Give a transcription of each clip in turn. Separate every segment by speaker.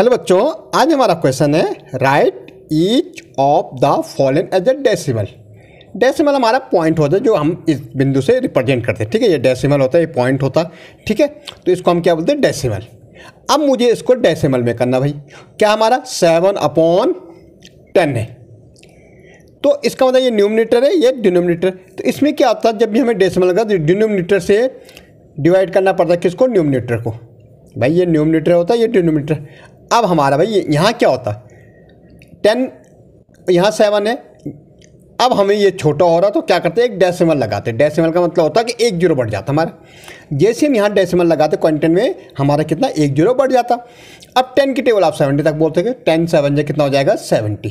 Speaker 1: hello बच्चों आज हमारा क्वेश्चन है write each of the following as a decimal decimal हमारा पॉइंट होता है जो हम इस बिंदु से रिप्रेजेंट करते हैं ठीक है ये डेसिमल होता है ये पॉइंट होता है ठीक है तो इसको हम क्या बोलते हैं डेसिमल अब मुझे इसको डेसिमल में करना भाई क्या हमारा सेवन अपॉन टेन है तो इसका मतलब ये न्यूमिनेटर है ये डिनोमिनेटर तो इसमें क्या होता है जब भी हमें डेसिमल का डिनोमिनेटर से डिवाइड करना पड़ता है किसको न्यूमिनेटर को भाई ये न्यूमिनेटर होता है ये डिनोमिनेटर अब हमारा भाई यहाँ क्या होता टेन यहाँ सेवन है अब हमें ये छोटा हो रहा तो क्या करते हैं एक डेसिमल लगाते डेसिमल का मतलब होता है कि एक जीरो बढ़ जाता हमारा जैसे हम यहाँ डेसिमल लगाते क्वेंटन में हमारा कितना एक जीरो बढ़ जाता अब टेन की टेबल आप सेवेंटी तक बोलते थे टेन सेवन जो कितना हो जाएगा सेवेंटी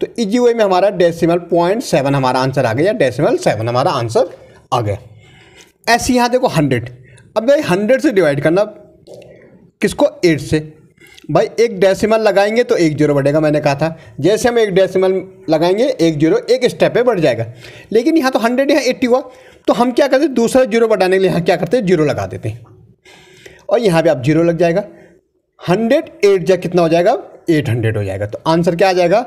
Speaker 1: तो इजी वे में हमारा डेसिमल पॉइंट सेवन हमारा आंसर आ गया डेसिमल सेवन हमारा आंसर आ गया ऐसे यहाँ देखो हंड्रेड अब भाई हंड्रेड से डिवाइड करना किसको एट से भाई एक डेसिमल लगाएंगे तो एक जीरो बढ़ेगा मैंने कहा था जैसे हम एक डेसिमल लगाएंगे एक जीरो एक स्टेप पे बढ़ जाएगा लेकिन यहाँ तो हंड्रेड यहाँ एट्टी हुआ तो हम क्या करते हैं दूसरा जीरो बढ़ाने के लिए यहाँ क्या करते हैं जीरो लगा देते हैं और यहाँ पे आप जीरो लग जाएगा हंड्रेड एट जा कितना हो जाएगा एट हंड्रेड हो जाएगा तो आंसर क्या आ जाएगा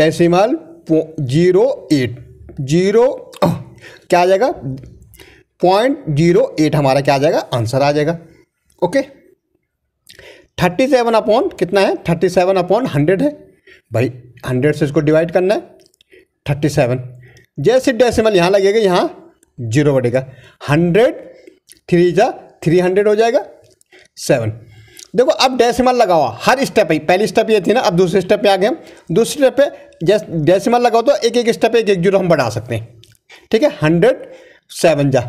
Speaker 1: डेसीमल जीरो एट जीरो क्या आ जाएगा पॉइंट जीरो एट हमारा क्या आ जाएगा आंसर आ जाएगा ओके थर्टी सेवन अपॉन कितना है थर्टी सेवन अपॉन हंड्रेड है भाई हंड्रेड से इसको डिवाइड करना है थर्टी सेवन जैसे डेसिमल यहाँ लगेगा यहाँ जीरो बढ़ेगा हंड्रेड थ्री जा थ्री हंड्रेड हो जाएगा सेवन देखो अब डेसिमल लगाओ हर स्टेप ही पहली स्टेप ये थी ना अब दूसरे स्टेप पे आ गए दूसरे स्टेप पे जैस डेसिमल लगाओ तो एक एक स्टेप एक एक जीरो हम बढ़ा सकते हैं ठीक है हंड्रेड सेवन जा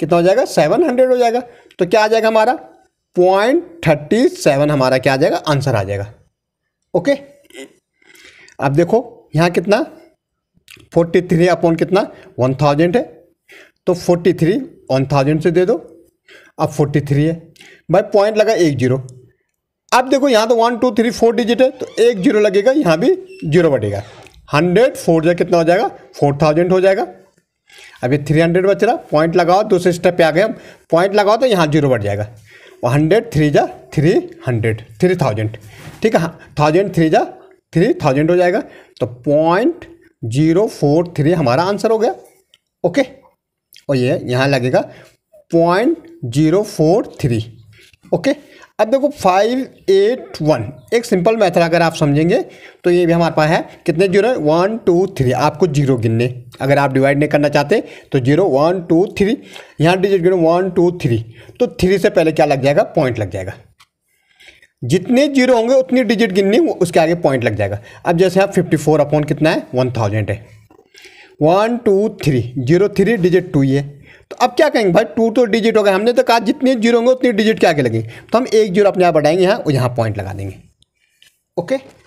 Speaker 1: कितना हो जाएगा सेवन हंड्रेड हो जाएगा तो क्या आ जाएगा हमारा पॉइंट थर्टी सेवन हमारा क्या आ जाएगा आंसर आ जाएगा ओके अब देखो यहाँ कितना फोर्टी थ्री अपॉन कितना वन थाउजेंड है तो फोर्टी थ्री वन थाउजेंड से दे दो अब फोर्टी थ्री है भाई पॉइंट लगा एक जीरो अब देखो यहाँ तो one two three four digit है तो एक जीरो लगेगा यहाँ भी जीरो बढ़ेगा हंड्रेड फोर जो कितना हो जाएगा फोर थाउजेंड हो जाएगा अभी थ्री हंड्रेड बच रहा पॉइंट लगाओ दूसरे स्टेप पे आ गए हम पॉइंट लगाओ तो यहाँ जीरो बढ़ जाएगा हंड्रेड थ्री जा थ्री हंड्रेड थ्री थाउजेंड ठीक है थाउजेंड हाँ, थ्री जा थ्री थाउजेंड हो जाएगा तो पॉइंट जीरो फोर थ्री हमारा आंसर हो गया ओके और ये यहाँ लगेगा point zero four three okay अब देखो फाइव एट वन एक सिंपल मेथड अगर आप समझेंगे तो ये भी हमारे पास है कितने जीरो है वन टू थ्री आपको जीरो गिनने अगर आप डिवाइड नहीं करना चाहते तो जीरो वन टू थ्री यहाँ डिजिट गिनो वन टू थ्री तो थ्री से पहले क्या लग जाएगा पॉइंट लग जाएगा जितने जीरो होंगे उतनी डिजिट गिननी उसके आगे पॉइंट लग जाएगा अब जैसे आप फिफ्टी फोर अपॉन कितना है वन थाउजेंड है one two three zero three digit two ये तो अब क्या कहेंगे भाई टू तो डिजिट हो गए हमने तो कहा जितने जीरो होंगे उतनी डिजिट क्या के लगेंगे तो हम एक जीरो अपने आप बढ़ाएंगे यहाँ और यहाँ पॉइंट लगा देंगे ओके